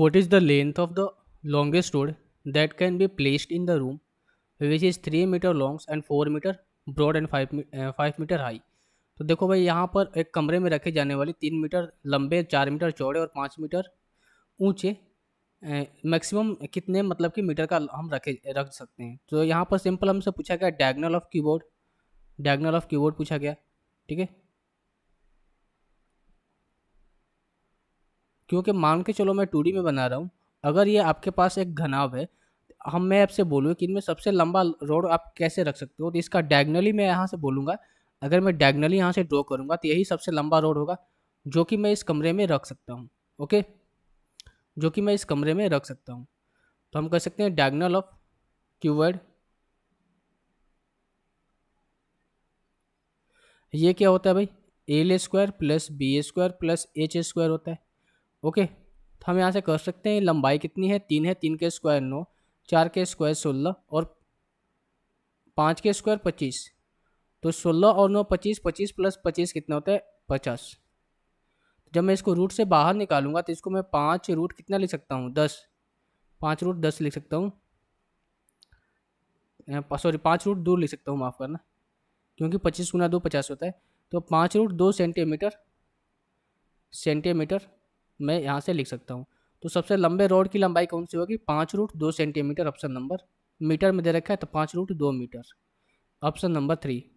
What is the length of the longest rod that can be placed in the room which is three meter longs and four meter broad and five five meter high तो देखो भाई यहाँ पर एक कमरे में रखे जाने वाले तीन मीटर लंबे चार मीटर चौड़े और पाँच मीटर ऊँचे मैक्सिमम uh, कितने मतलब कि मीटर का हम रखे रख सकते हैं तो यहाँ पर सिंपल हमसे पूछा गया diagonal of keyboard diagonal of keyboard पूछा गया ठीक है क्योंकि मान के चलो मैं टू में बना रहा हूँ अगर ये आपके पास एक घनाव है हम मैं आपसे बोलूँ कि इनमें सबसे लंबा रोड आप कैसे रख सकते हो तो इसका डायगनली मैं यहाँ से बोलूँगा अगर मैं डायगनली यहाँ से ड्रॉ करूँगा तो यही सबसे लंबा रोड होगा जो कि मैं इस कमरे में रख सकता हूँ ओके जो कि मैं इस कमरे में रख सकता हूँ तो हम कह सकते हैं डायगनल ऑफ क्यूवर्ड ये क्या होता है भाई L square plus B square plus H square होता है ओके तो हम यहाँ से कर सकते हैं लंबाई कितनी है तीन है तीन के स्क्वायर नौ चार के स्क्वायर सोलह और पाँच के स्क्वायर पच्चीस तो सोलह और नौ पच्चीस पच्चीस प्लस पच्चीस कितना होता है पचास जब मैं इसको रूट से बाहर निकालूंगा तो इसको मैं पाँच रूट कितना लिख सकता हूँ दस पाँच रूट दस लिख सकता हूँ सॉरी पाँच रूट दो लिख सकता हूँ माफ़ करना क्योंकि पच्चीस गुना दो पचास होता है तो पाँच रूट दो सेंटीमीटर सेंटीमीटर मैं यहाँ से लिख सकता हूँ तो सबसे लंबे रोड की लंबाई कौन सी होगी पाँच रूट दो सेंटीमीटर ऑप्शन नंबर मीटर में दे रखा है तो पाँच रूट दो मीटर ऑप्शन नंबर थ्री